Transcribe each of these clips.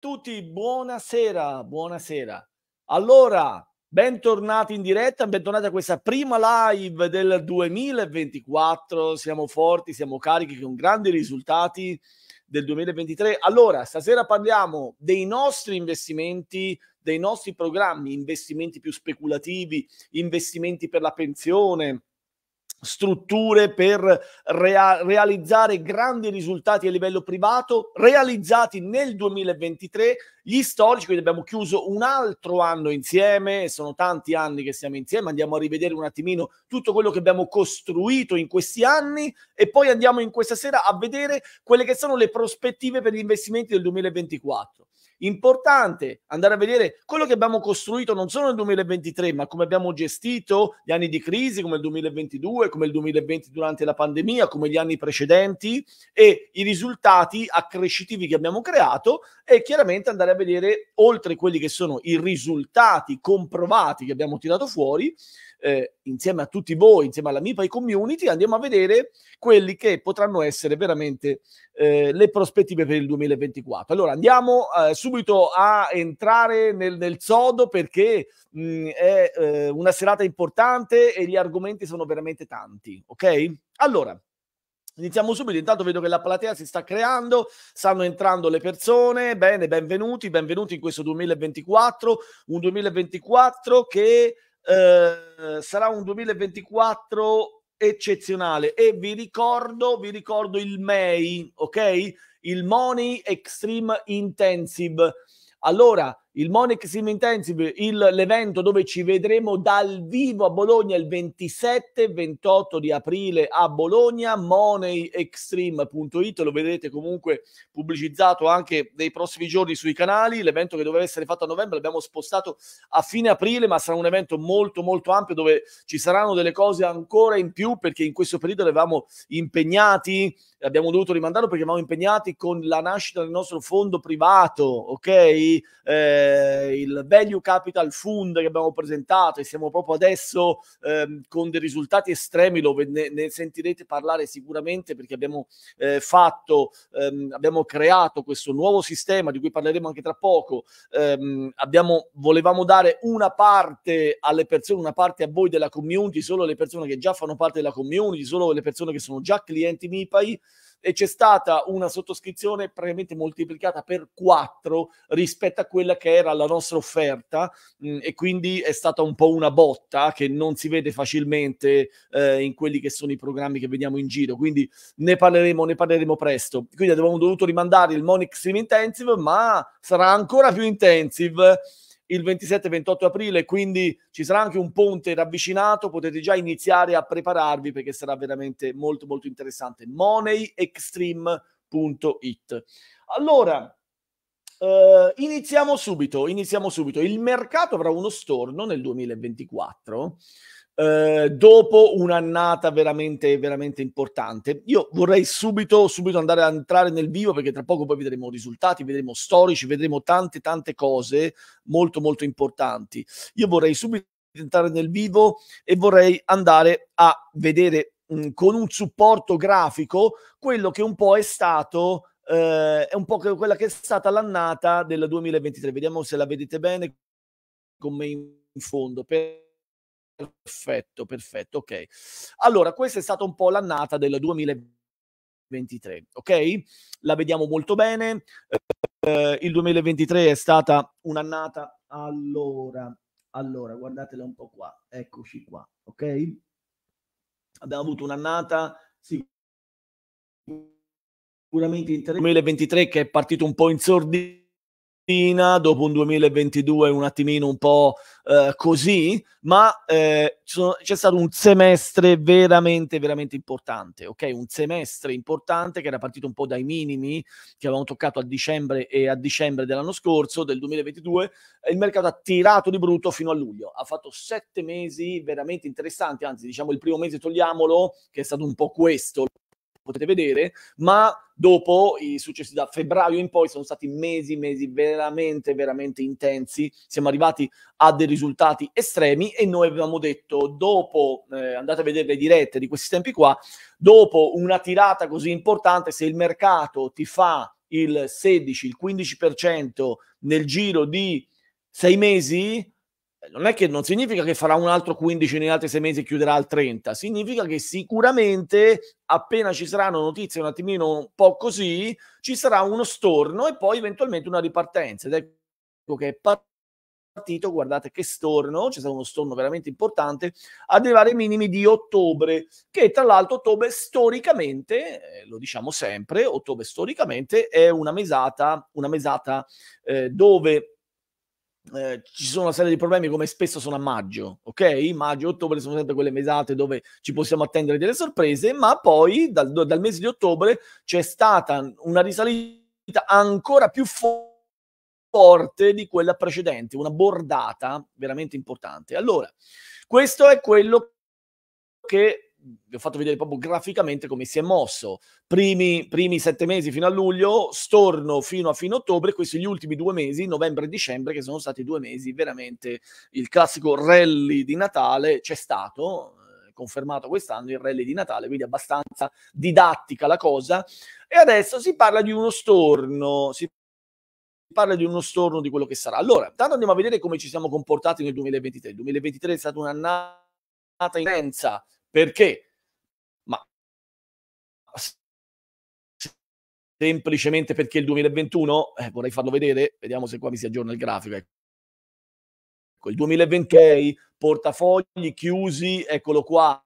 tutti, buonasera, buonasera. Allora, bentornati in diretta, bentornati a questa prima live del 2024. Siamo forti, siamo carichi con grandi risultati del 2023. Allora, stasera parliamo dei nostri investimenti, dei nostri programmi, investimenti più speculativi, investimenti per la pensione, strutture per rea- realizzare grandi risultati a livello privato realizzati nel 2023 gli storici quindi abbiamo chiuso un altro anno insieme sono tanti anni che siamo insieme andiamo a rivedere un attimino tutto quello che abbiamo costruito in questi anni e poi andiamo in questa sera a vedere quelle che sono le prospettive per gli investimenti del 2024 Importante andare a vedere quello che abbiamo costruito non solo nel 2023, ma come abbiamo gestito gli anni di crisi, come il 2022, come il 2020 durante la pandemia, come gli anni precedenti e i risultati accrescitivi che abbiamo creato e chiaramente andare a vedere oltre quelli che sono i risultati comprovati che abbiamo tirato fuori eh, insieme a tutti voi, insieme alla MIPAI Community, andiamo a vedere quelli che potranno essere veramente eh, le prospettive per il 2024. Allora andiamo eh, subito a entrare nel, nel sodo perché mh, mm, è eh, una serata importante e gli argomenti sono veramente tanti, ok? Allora, Iniziamo subito, intanto vedo che la platea si sta creando, stanno entrando le persone, bene, benvenuti, benvenuti in questo 2024, un 2024 che Ehm, sarà un 2024 eccezionale e vi ricordo, vi ricordo il MEI, ok? Il Money Extreme Intensive. Allora, il Monex Sim Intensive, il, l'evento dove ci vedremo dal vivo a Bologna il 27-28 di aprile a Bologna, moneyextreme.it, lo vedrete comunque pubblicizzato anche nei prossimi giorni sui canali, l'evento che doveva essere fatto a novembre l'abbiamo spostato a fine aprile, ma sarà un evento molto molto ampio dove ci saranno delle cose ancora in più perché in questo periodo eravamo impegnati, abbiamo dovuto rimandarlo perché eravamo impegnati con la nascita del nostro fondo privato, ok? Eh, eh, il Value Capital Fund che abbiamo presentato e siamo proprio adesso eh, con dei risultati estremi, dove ne, ne, sentirete parlare sicuramente perché abbiamo eh, fatto, ehm, abbiamo creato questo nuovo sistema di cui parleremo anche tra poco, ehm, abbiamo, volevamo dare una parte alle persone, una parte a voi della community, solo le persone che già fanno parte della community, solo le persone che sono già clienti MIPAI e c'è stata una sottoscrizione praticamente moltiplicata per 4 rispetto a quella che era la nostra offerta mh, mm, e quindi è stata un po' una botta che non si vede facilmente eh, in quelli che sono i programmi che vediamo in giro, quindi ne parleremo, ne parleremo presto. Quindi abbiamo dovuto rimandare il Monix Stream Intensive, ma sarà ancora più intensive il 27-28 aprile, quindi ci sarà anche un ponte ravvicinato, potete già iniziare a prepararvi perché sarà veramente molto molto interessante. moneyextreme.it. Allora, Uh, iniziamo subito, iniziamo subito. Il mercato avrà uno storno nel 2024 eh, dopo un'annata veramente, veramente importante. Io vorrei subito, subito andare a entrare nel vivo perché tra poco poi vedremo risultati, vedremo storici, vedremo tante, tante cose molto, molto importanti. Io vorrei subito entrare nel vivo e vorrei andare a vedere mh, mm, con un supporto grafico quello che un po' è stato Uh, è un po' quella che è stata l'annata del 2023. Vediamo se la vedete bene con me in fondo. Per Perfetto, perfetto, ok. Allora, questa è stata un po' l'annata del 2023, ok? La vediamo molto bene. Eh, il 2023 è stata un'annata allora, allora, guardatela un po' qua, eccoci qua, ok? Abbiamo avuto un'annata sicuramente interessante. 2023 che è partito un po' in sordina dopo un 2022 un attimino un po' eh, così, ma eh, c'è stato un semestre veramente, veramente importante, ok? Un semestre importante che era partito un po' dai minimi che avevamo toccato a dicembre e a dicembre dell'anno scorso, del 2022, il mercato ha tirato di brutto fino a luglio, ha fatto sette mesi veramente interessanti, anzi diciamo il primo mese togliamolo, che è stato un po' questo, potete vedere, ma dopo i successi da febbraio in poi sono stati mesi, mesi veramente, veramente intensi, siamo arrivati a dei risultati estremi e noi avevamo detto dopo, eh, andate a vedere le dirette di questi tempi qua, dopo una tirata così importante, se il mercato ti fa il 16, il 15% nel giro di sei mesi, non è che non significa che farà un altro 15 negli altri sei mesi e chiuderà al 30, significa che sicuramente appena ci saranno notizie un attimino un po' così, ci sarà uno storno e poi eventualmente una ripartenza. Ed ecco che è partito, guardate che storno, c'è stato uno storno veramente importante, ad arrivare ai minimi di ottobre, che tra l'altro ottobre storicamente, eh, lo diciamo sempre, ottobre storicamente è una mesata, una mesata eh, dove eh, ci sono una serie di problemi come spesso sono a maggio, ok? Maggio ottobre sono sempre quelle mesate dove ci possiamo attendere delle sorprese, ma poi dal, dal mese di ottobre c'è stata una risalita ancora più forte di quella precedente, una bordata veramente importante. Allora, questo è quello che vi ho fatto vedere proprio graficamente come si è mosso. Primi, primi sette mesi fino a luglio, storno fino a fine ottobre, questi gli ultimi due mesi, novembre e dicembre, che sono stati due mesi veramente il classico rally di Natale c'è stato, eh, confermato quest'anno il rally di Natale, quindi abbastanza didattica la cosa. E adesso si parla di uno storno, si parla di uno storno di quello che sarà. Allora, intanto andiamo a vedere come ci siamo comportati nel 2023. Il 2023 è stata un'annata intensa, perché? Ma semplicemente perché il 2021, eh, vorrei farlo vedere, vediamo se qua mi si aggiorna il grafico. Ecco, ecco il 2026, portafogli chiusi, eccolo qua.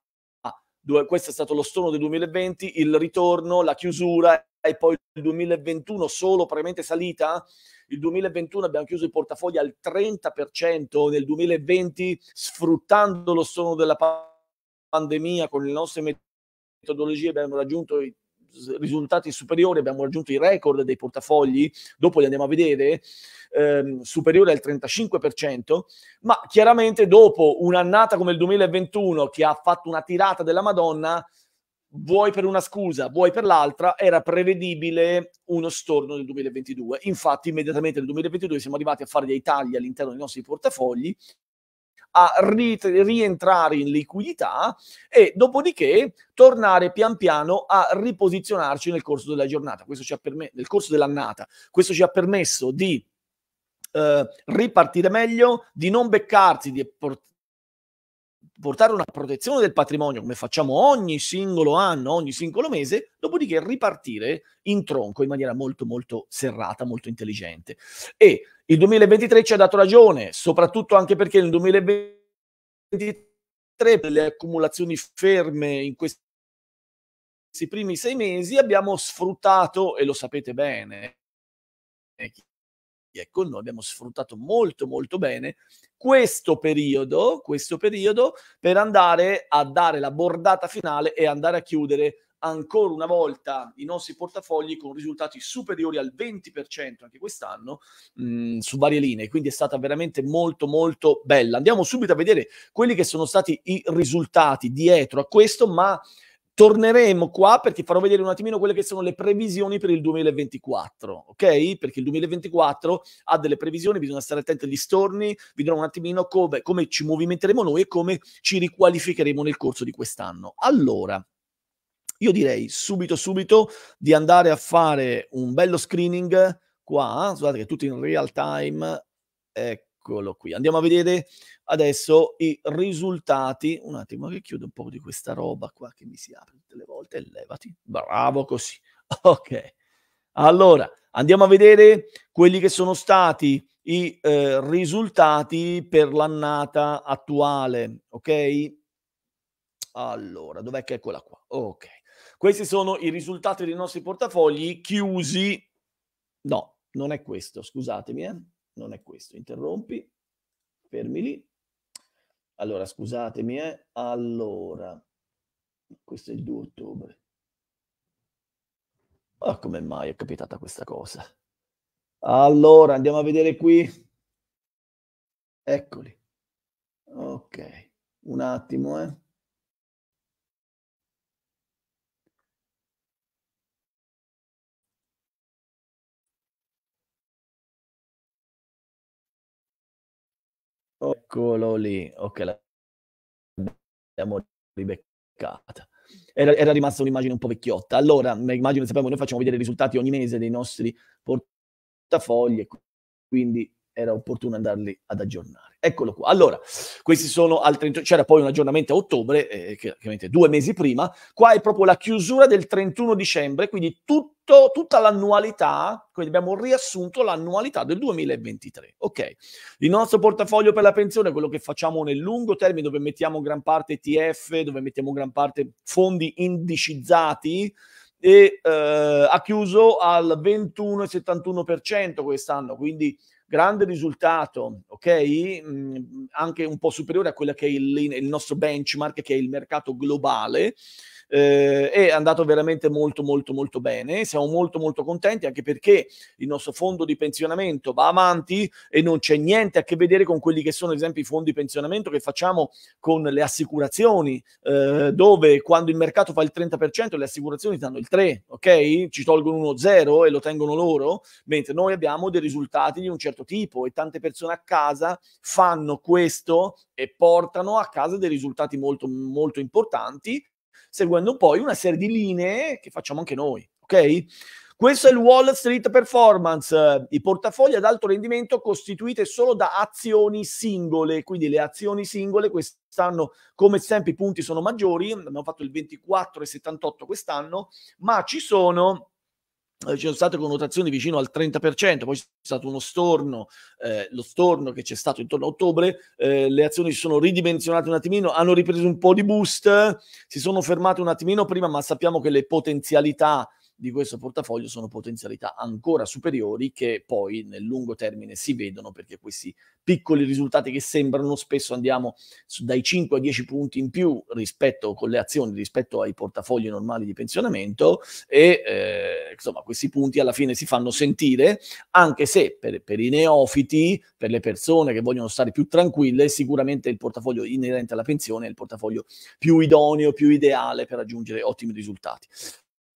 questo è stato lo storno del 2020, il ritorno, la chiusura e poi il 2021 solo praticamente salita. Il 2021 abbiamo chiuso i portafogli al 30%, nel 2020 sfruttando lo storno della pandemia pandemia con le nostre metodologie abbiamo raggiunto i risultati superiori, abbiamo raggiunto i record dei portafogli, dopo li andiamo a vedere, ehm, superiore al 35%, ma chiaramente dopo un'annata come il 2021 che ha fatto una tirata della Madonna, vuoi per una scusa, vuoi per l'altra, era prevedibile uno storno nel 2022. Infatti immediatamente nel 2022 siamo arrivati a fare dei tagli all'interno dei nostri portafogli a ri- rientrare in liquidità e dopodiché tornare pian piano a riposizionarci nel corso della giornata, questo ci ha perme- nel corso dell'annata. Questo ci ha permesso di Uh, ripartire meglio, di non beccarsi, di, por- portare una protezione del patrimonio come facciamo ogni singolo anno, ogni singolo mese, dopodiché ripartire in tronco in maniera molto molto serrata, molto intelligente. E il 2023 ci ha dato ragione, soprattutto anche perché nel 2023 le accumulazioni ferme in questi primi sei mesi abbiamo sfruttato, e lo sapete bene, ecco, noi abbiamo sfruttato molto molto bene questo periodo, questo periodo per andare a dare la bordata finale e andare a chiudere ancora una volta i nostri portafogli con risultati superiori al 20% anche quest'anno mh, mm, su varie linee, quindi è stata veramente molto molto bella. Andiamo subito a vedere quelli che sono stati i risultati dietro a questo, ma torneremo qua perché farò vedere un attimino quelle che sono le previsioni per il 2024, ok? Perché il 2024 ha delle previsioni, bisogna stare attenti agli storni, vedremo un attimino come, come ci movimenteremo noi e come ci riqualificheremo nel corso di quest'anno. Allora, io direi subito subito di andare a fare un bello screening qua, scusate che tutto in real time, ecco eccolo qui. Andiamo a vedere adesso i risultati. Un attimo che chiudo un po' di questa roba qua che mi si apre tutte le volte. Levati. Bravo così. Ok. Allora, andiamo a vedere quelli che sono stati i eh, risultati per l'annata attuale, ok? Allora, dov'è che eccola qua? Ok. Questi sono i risultati dei nostri portafogli chiusi. No, non è questo, scusatemi, eh non è questo, interrompi, fermi lì. Allora, scusatemi, eh. Allora, questo è il 2 ottobre. Ma oh, come mai è capitata questa cosa? Allora, andiamo a vedere qui. Eccoli. Ok, un attimo, eh. Eccolo lì. Ok, l'abbiamo ribeccata. Era, era, rimasta un'immagine un po' vecchiotta. Allora, immagino sappiamo, noi facciamo vedere i risultati ogni mese dei nostri portafogli, quindi era opportuno andarli ad aggiornare. Eccolo qua. Allora, questi sono al 30, c'era poi un aggiornamento a ottobre, eh, che, chiaramente due mesi prima. Qua è proprio la chiusura del 31 dicembre, quindi tutto, tutta l'annualità, quindi abbiamo riassunto l'annualità del 2023. Ok, il nostro portafoglio per la pensione quello che facciamo nel lungo termine, dove mettiamo gran parte TF, dove mettiamo gran parte fondi indicizzati, e eh, ha chiuso al 21,71% quest'anno, quindi grande risultato, ok? Mm, anche un po' superiore a quello che è il, il nostro benchmark, che è il mercato globale eh, è andato veramente molto molto molto bene, siamo molto molto contenti anche perché il nostro fondo di pensionamento va avanti e non c'è niente a che vedere con quelli che sono ad esempio i fondi di pensionamento che facciamo con le assicurazioni, eh, dove quando il mercato fa il 30% le assicurazioni danno il 3%, ok? Ci tolgono uno 0 e lo tengono loro, mentre noi abbiamo dei risultati di un certo tipo e tante persone a casa fanno questo e portano a casa dei risultati molto molto importanti seguendo poi una serie di linee che facciamo anche noi, ok? Questo è il Wall Street Performance, i portafogli ad alto rendimento costituite solo da azioni singole, quindi le azioni singole quest'anno come sempre i punti sono maggiori, abbiamo fatto il 24,78 quest'anno, ma ci sono eh, ci sono state connotazioni vicino al 30%, poi c'è stato uno storno, eh, lo storno che c'è stato intorno a ottobre, eh, le azioni si sono ridimensionate un attimino, hanno ripreso un po' di boost, si sono fermate un attimino prima, ma sappiamo che le potenzialità di questo portafoglio sono potenzialità ancora superiori che poi nel lungo termine si vedono perché questi piccoli risultati che sembrano spesso andiamo dai 5 a 10 punti in più rispetto con le azioni rispetto ai portafogli normali di pensionamento e eh, insomma questi punti alla fine si fanno sentire anche se per, per i neofiti, per le persone che vogliono stare più tranquille, sicuramente il portafoglio inerente alla pensione è il portafoglio più idoneo, più ideale per raggiungere ottimi risultati.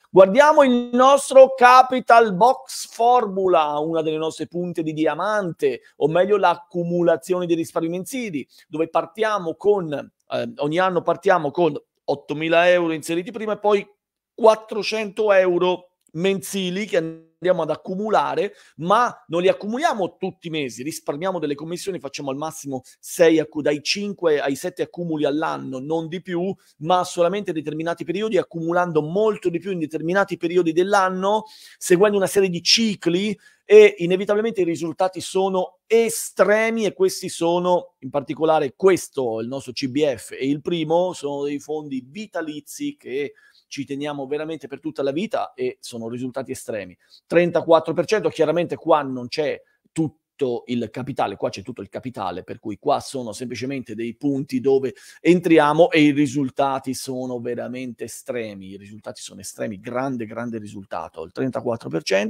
Guardiamo il nostro Capital Box Formula, una delle nostre punte di diamante, o meglio l'accumulazione dei risparmi mensili, dove partiamo con, eh, ogni anno partiamo con 8.000 euro inseriti prima e poi 400 euro mensili che andiamo ad accumulare, ma non li accumuliamo tutti i mesi, risparmiamo delle commissioni, facciamo al massimo 6, dai 5 ai 7 accumuli all'anno, non di più, ma solamente determinati periodi, accumulando molto di più in determinati periodi dell'anno, seguendo una serie di cicli e inevitabilmente i risultati sono estremi e questi sono, in particolare questo, il nostro CBF e il primo, sono dei fondi vitalizi che ci teniamo veramente per tutta la vita e sono risultati estremi. 34%, chiaramente qua non c'è tutto il capitale, qua c'è tutto il capitale, per cui qua sono semplicemente dei punti dove entriamo e i risultati sono veramente estremi, i risultati sono estremi, grande, grande risultato, il 34%.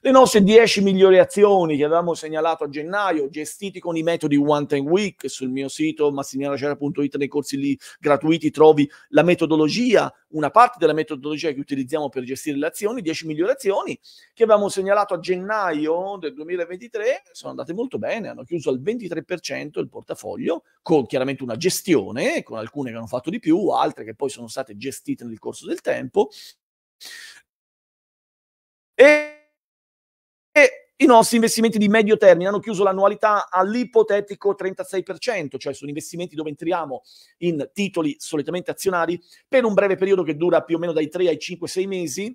Le nostre 10 migliori azioni che avevamo segnalato a gennaio, gestiti con i metodi One Time Week, sul mio sito massimianocera.it nei corsi lì gratuiti trovi la metodologia, una parte della metodologia che utilizziamo per gestire le azioni, 10 migliori azioni, che avevamo segnalato a gennaio del 2023, sono andate molto bene, hanno chiuso al 23% il portafoglio, con chiaramente una gestione, con alcune che hanno fatto di più, altre che poi sono state gestite nel corso del tempo. E, e i nostri investimenti di medio termine hanno chiuso l'annualità all'ipotetico 36%, cioè sono investimenti dove entriamo in titoli solitamente azionari per un breve periodo che dura più o meno dai 3 ai 5-6 mesi,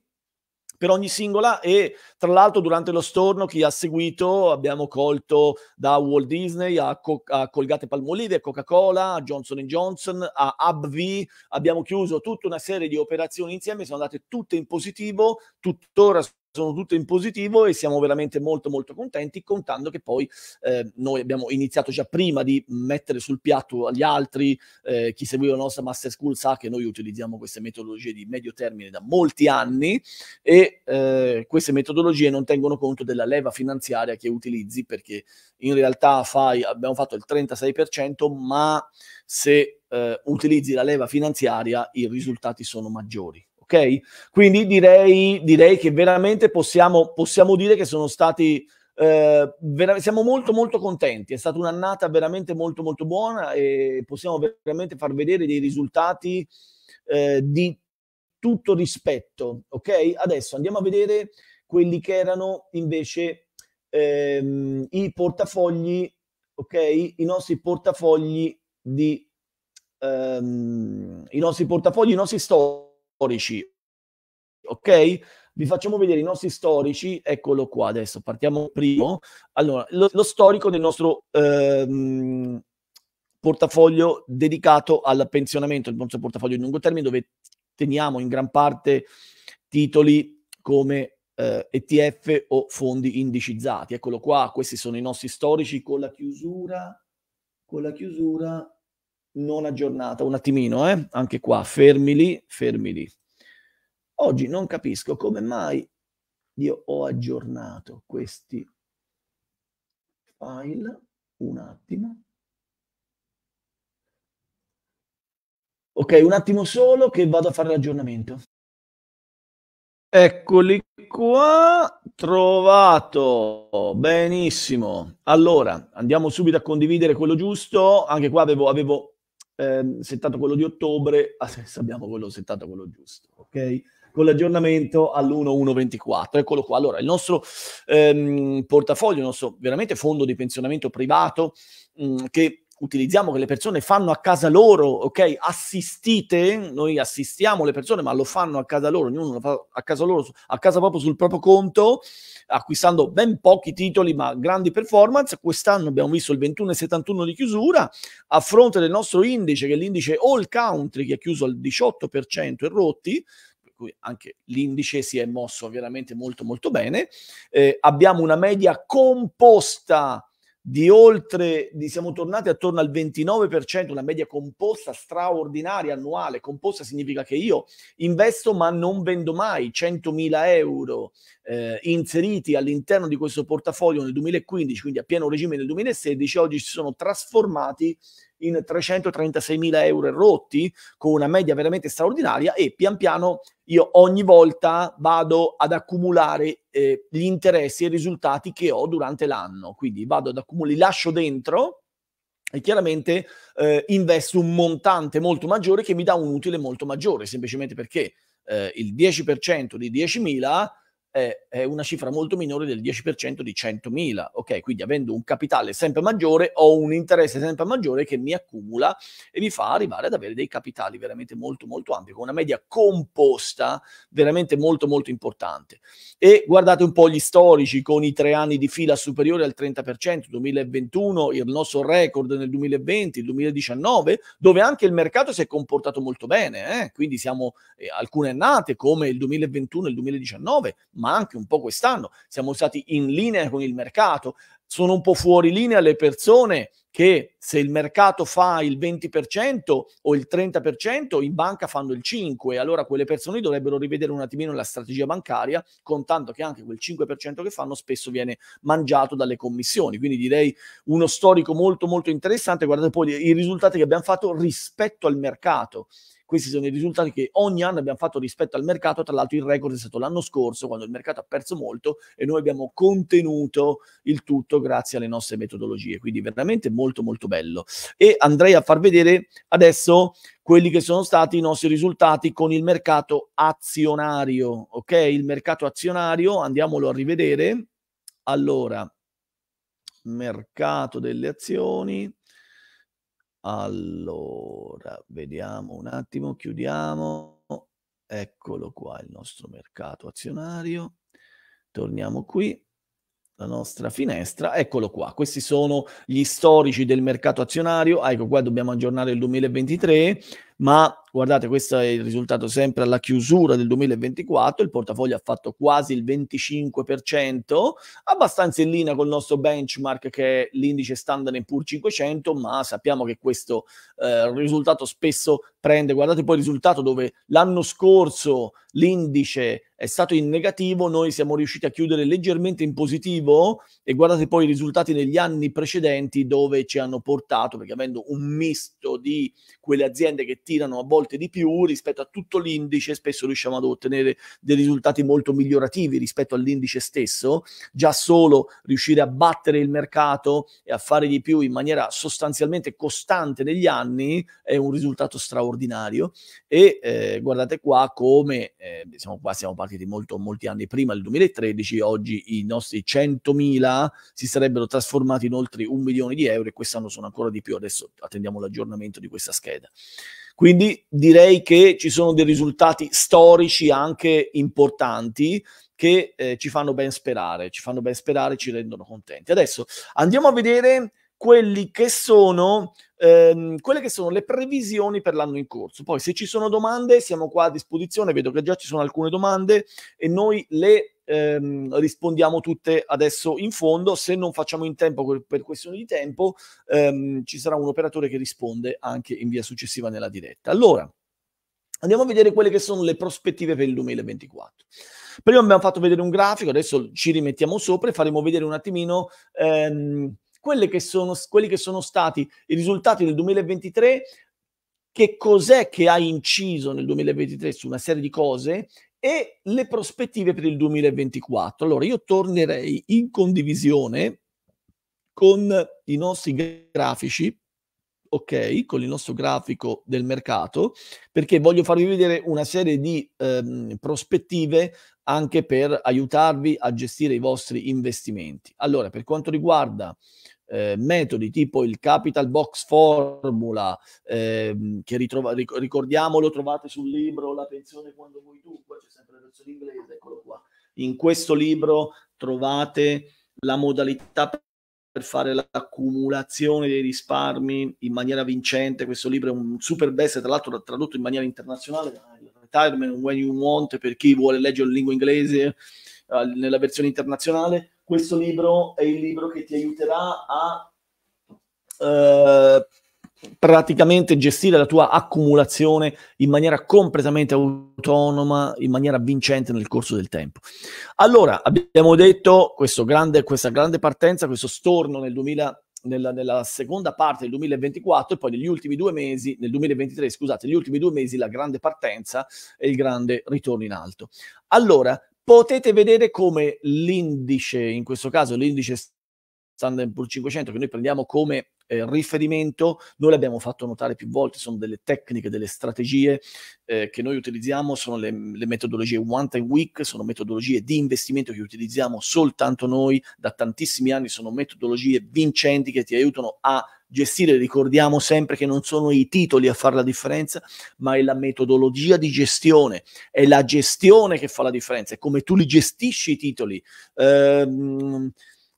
per ogni singola e tra l'altro durante lo storno chi ha seguito abbiamo colto da Walt Disney a, Co- a Colgate Palmolive, a Coca-Cola, a Johnson Johnson, a AbbV, abbiamo chiuso tutta una serie di operazioni insieme, sono andate tutte in positivo, tuttora sono tutte in positivo e siamo veramente molto molto contenti, contando che poi eh, noi abbiamo iniziato già prima di mettere sul piatto agli altri, eh, chi seguiva la nostra Master School sa che noi utilizziamo queste metodologie di medio termine da molti anni e eh, queste metodologie non tengono conto della leva finanziaria che utilizzi perché in realtà fai, abbiamo fatto il 36%, ma se eh, utilizzi la leva finanziaria i risultati sono maggiori ok? Quindi direi, direi che veramente possiamo, possiamo dire che sono stati... Eh, vera- siamo molto molto contenti, è stata un'annata veramente molto molto buona e possiamo veramente far vedere dei risultati eh, di tutto rispetto, ok? Adesso andiamo a vedere quelli che erano invece ehm, i portafogli, ok? I nostri portafogli di ehm, i nostri portafogli, i nostri storici storici, ok? vi facciamo vedere i nostri storici, eccolo qua adesso, partiamo primo. Allora, lo, lo storico del nostro ehm, portafoglio dedicato al pensionamento, il nostro portafoglio di lungo termine, dove teniamo in gran parte titoli come eh, ETF o fondi indicizzati. Eccolo qua, questi sono i nostri storici con la chiusura, con la chiusura non aggiornata. Un attimino, eh? anche qua, fermi lì, fermi lì. Oggi non capisco come mai io ho aggiornato questi file. Un attimo. Ok, un attimo solo che vado a fare l'aggiornamento. Eccoli qua, trovato, benissimo. Allora, andiamo subito a condividere quello giusto. Anche qua avevo, avevo eh, settato quello di ottobre, adesso abbiamo quello settato quello giusto, ok? Con l'aggiornamento all'1.1.24, eccolo qua. Allora, il nostro ehm, portafoglio, il nostro veramente fondo di pensionamento privato mh, mm, che utilizziamo, che le persone fanno a casa loro, ok? Assistite, noi assistiamo le persone, ma lo fanno a casa loro, ognuno lo fa a casa loro, a casa proprio sul proprio conto, acquistando ben pochi titoli, ma grandi performance. Quest'anno abbiamo visto il 21,71 di chiusura, a fronte del nostro indice, che è l'indice All Country, che ha chiuso al 18% e rotti, anche l'indice si è mosso veramente molto molto bene. Eh, abbiamo una media composta di oltre, di, siamo tornati attorno al 29%, una media composta straordinaria annuale. Composta significa che io investo ma non vendo mai 100.000 euro eh, inseriti all'interno di questo portafoglio nel 2015, quindi a pieno regime nel 2016, oggi si sono trasformati in 336.000 euro rotti, con una media veramente straordinaria e pian piano io ogni volta vado ad accumulare eh, gli interessi e i risultati che ho durante l'anno. Quindi vado ad accumulare, li lascio dentro e chiaramente eh, investo un montante molto maggiore che mi dà un utile molto maggiore, semplicemente perché eh, il 10% di 10.000 è, è una cifra molto minore del 10% di 100.000, ok? Quindi avendo un capitale sempre maggiore ho un interesse sempre maggiore che mi accumula e mi fa arrivare ad avere dei capitali veramente molto molto ampi, con una media composta veramente molto molto importante. E guardate un po' gli storici con i tre anni di fila superiore al 30%, 2021 il nostro record nel 2020, il 2019, dove anche il mercato si è comportato molto bene, eh? quindi siamo eh, alcune annate come il 2021 e il 2019, ma anche un po' quest'anno, siamo stati in linea con il mercato, sono un po' fuori linea le persone che se il mercato fa il 20% o il 30%, in banca fanno il 5%, allora quelle persone dovrebbero rivedere un attimino la strategia bancaria, contando che anche quel 5% che fanno spesso viene mangiato dalle commissioni. Quindi direi uno storico molto molto interessante, guardate poi i risultati che abbiamo fatto rispetto al mercato questi sono i risultati che ogni anno abbiamo fatto rispetto al mercato, tra l'altro il record è stato l'anno scorso quando il mercato ha perso molto e noi abbiamo contenuto il tutto grazie alle nostre metodologie, quindi veramente molto molto bello. E andrei a far vedere adesso quelli che sono stati i nostri risultati con il mercato azionario, ok? Il mercato azionario, andiamolo a rivedere. Allora, mercato delle azioni. Allora, vediamo un attimo, chiudiamo. Eccolo qua il nostro mercato azionario. Torniamo qui la nostra finestra, eccolo qua, questi sono gli storici del mercato azionario, ecco qua dobbiamo aggiornare il 2023, ma Guardate, questo è il risultato sempre alla chiusura del 2024, il portafoglio ha fatto quasi il 25%, abbastanza in linea col nostro benchmark che è l'indice standard in pur 500, ma sappiamo che questo eh, risultato spesso prende, guardate poi il risultato dove l'anno scorso l'indice è stato in negativo, noi siamo riusciti a chiudere leggermente in positivo e guardate poi i risultati negli anni precedenti dove ci hanno portato, perché avendo un misto di quelle aziende che tirano a bordo volte di più rispetto a tutto l'indice, spesso riusciamo ad ottenere dei risultati molto migliorativi rispetto all'indice stesso, già solo riuscire a battere il mercato e a fare di più in maniera sostanzialmente costante negli anni è un risultato straordinario e eh, guardate qua come eh, siamo, qua, siamo partiti molto, molti anni prima, il 2013, oggi i nostri 100.000 si sarebbero trasformati in oltre un milione di euro e quest'anno sono ancora di più, adesso attendiamo l'aggiornamento di questa scheda. Quindi direi che ci sono dei risultati storici anche importanti che eh, ci fanno ben sperare, ci fanno ben sperare, ci rendono contenti. Adesso andiamo a vedere che sono, ehm, quelle che sono le previsioni per l'anno in corso. Poi se ci sono domande siamo qua a disposizione, vedo che già ci sono alcune domande e noi le ehm, rispondiamo tutte adesso in fondo. Se non facciamo in tempo per questioni di tempo, ehm, ci sarà un operatore che risponde anche in via successiva nella diretta. Allora, andiamo a vedere quelle che sono le prospettive per il 2024. Prima abbiamo fatto vedere un grafico, adesso ci rimettiamo sopra e faremo vedere un attimino... Ehm, che sono, quelli che sono stati i risultati del 2023 che cos'è che ha inciso nel 2023 su una serie di cose e le prospettive per il 2024. Allora, io tornerei in condivisione con i nostri grafici, ok, con il nostro grafico del mercato, perché voglio farvi vedere una serie di ehm, prospettive anche per aiutarvi a gestire i vostri investimenti. Allora, per quanto riguarda eh, metodi tipo il Capital Box Formula, ehm, che ritrova, ric- ricordiamo lo trovate sul libro La pensione quando vuoi tu, qua c'è sempre la versione inglese, eccolo qua. In questo libro trovate la modalità per fare l'accumulazione dei risparmi in maniera vincente. Questo libro è un super best, tra l'altro tradotto in maniera internazionale, Retirement When You Want, per chi vuole leggere in lingua inglese eh, nella versione internazionale questo libro è il libro che ti aiuterà a eh, praticamente gestire la tua accumulazione in maniera completamente autonoma, in maniera vincente nel corso del tempo. Allora, abbiamo detto questo grande, questa grande partenza, questo storno nel 2000, nella, nella, seconda parte del 2024 e poi negli ultimi due mesi, nel 2023, scusate, negli ultimi due mesi la grande partenza e il grande ritorno in alto. Allora, potete vedere come l'indice, in questo caso l'indice Standard Poor's 500 che noi prendiamo come eh, riferimento, noi l'abbiamo fatto notare più volte, sono delle tecniche, delle strategie eh, che noi utilizziamo, sono le, le, metodologie one time week, sono metodologie di investimento che utilizziamo soltanto noi da tantissimi anni, sono metodologie vincenti che ti aiutano a gestire, ricordiamo sempre che non sono i titoli a fare la differenza, ma è la metodologia di gestione, è la gestione che fa la differenza, è come tu li gestisci i titoli. Ehm,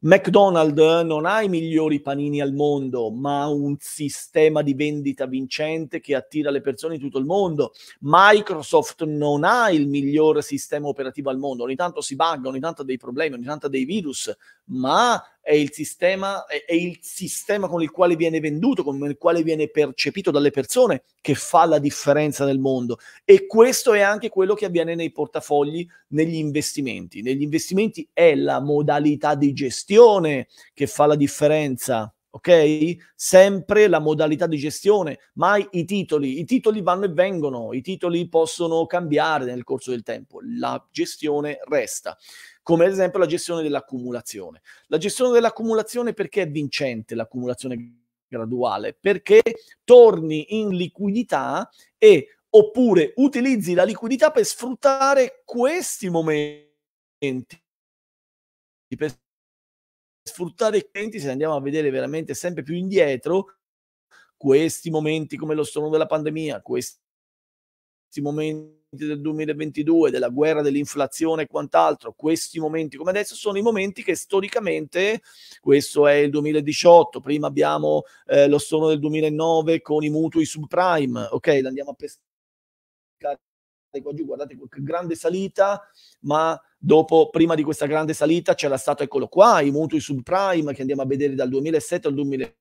McDonald's eh, non ha i migliori panini al mondo, ma ha un sistema di vendita vincente che attira le persone in tutto il mondo. Microsoft non ha il miglior sistema operativo al mondo, ogni tanto si bugga, ogni tanto ha dei problemi, ogni tanto ha dei virus, ma è il sistema, è, è il sistema con il quale viene venduto, con il quale viene percepito dalle persone che fa la differenza nel mondo. E questo è anche quello che avviene nei portafogli, negli investimenti. Negli investimenti è la modalità di gestione che fa la differenza ok? Sempre la modalità di gestione, mai i titoli. I titoli vanno e vengono, i titoli possono cambiare nel corso del tempo, la gestione resta come ad esempio la gestione dell'accumulazione. La gestione dell'accumulazione perché è vincente l'accumulazione graduale? Perché torni in liquidità e oppure utilizzi la liquidità per sfruttare questi momenti per sfruttare i clienti se andiamo a vedere veramente sempre più indietro questi momenti come lo storno della pandemia questi momenti del 2022, della guerra dell'inflazione e quant'altro, questi momenti come adesso sono i momenti che storicamente, questo è il 2018, prima abbiamo eh, lo sono del 2009 con i mutui subprime, ok, andiamo a pescare qua giù, guardate che grande salita, ma dopo, prima di questa grande salita c'era stato, eccolo qua, i mutui subprime che andiamo a vedere dal 2007 al 2008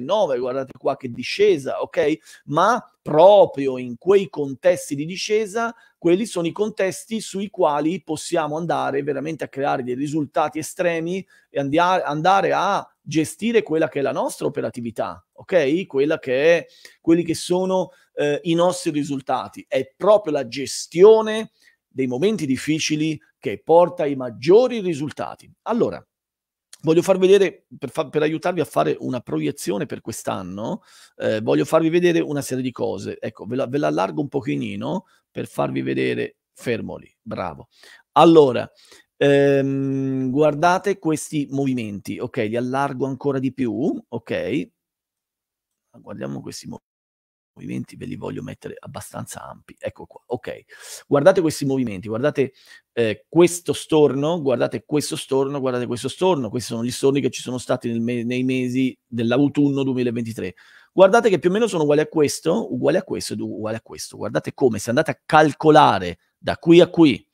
9, guardate qua che discesa, ok? Ma proprio in quei contesti di discesa, quelli sono i contesti sui quali possiamo andare veramente a creare dei risultati estremi e andare a gestire quella che è la nostra operatività, ok? Quella che è, quelli che sono eh, i nostri risultati. È proprio la gestione dei momenti difficili che porta ai maggiori risultati. Allora, Voglio far vedere, per, fa- per, aiutarvi a fare una proiezione per quest'anno, eh, voglio farvi vedere una serie di cose. Ecco, ve la, ve la allargo un pochino per farvi vedere. Fermo lì, bravo. Allora, ehm, guardate questi movimenti, ok? Li allargo ancora di più, ok? Guardiamo questi movimenti movimenti ve li voglio mettere abbastanza ampi. Ecco qua, ok. Guardate questi movimenti, guardate eh, questo storno, guardate questo storno, guardate questo storno. Questi sono gli storni che ci sono stati me- nei mesi dell'autunno 2023. Guardate che più o meno sono uguali a questo, uguali a questo ed uguali a questo. Guardate come se andate a calcolare da qui a qui,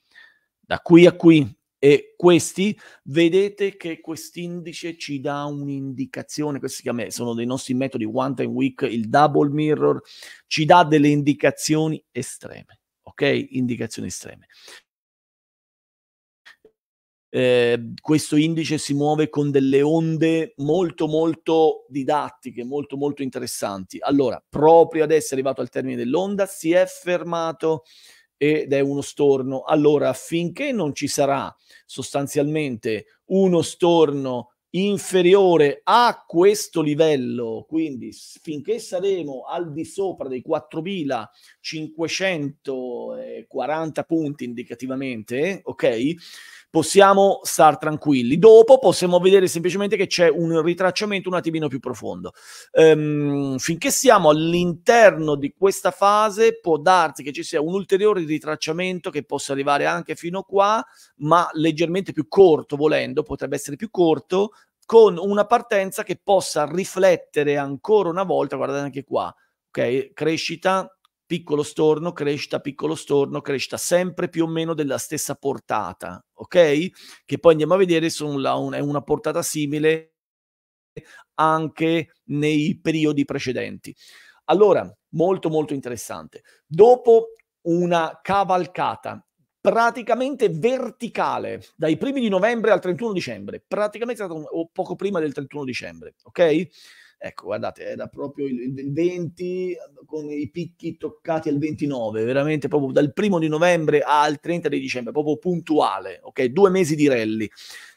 da qui a qui, e questi vedete che quest'indice ci dà un'indicazione questi sono dei nostri metodi one time week il double mirror ci dà delle indicazioni estreme ok indicazioni estreme eh, questo indice si muove con delle onde molto molto didattiche molto molto interessanti allora proprio adesso è arrivato al termine dell'onda si è fermato ed è uno storno. Allora, finché non ci sarà sostanzialmente uno storno inferiore a questo livello, quindi finché saremo al di sopra dei 4540 punti indicativamente, ok? possiamo star tranquilli. Dopo possiamo vedere semplicemente che c'è un ritracciamento un attimino più profondo. Ehm, finché siamo all'interno di questa fase, può darsi che ci sia un ulteriore ritracciamento che possa arrivare anche fino qua, ma leggermente più corto, volendo, potrebbe essere più corto, con una partenza che possa riflettere ancora una volta, guardate anche qua, ok, crescita piccolo storno, crescita, piccolo storno, crescita, sempre più o meno della stessa portata, ok? Che poi andiamo a vedere sono la, un, è una portata simile anche nei periodi precedenti. Allora, molto molto interessante. Dopo una cavalcata praticamente verticale dai primi di novembre al 31 dicembre, praticamente o poco prima del 31 dicembre, ok? Ecco, guardate, era proprio il, il 20 con i picchi toccati al 29, veramente proprio dal primo di novembre al 30 di dicembre, proprio puntuale, ok? Due mesi di rally.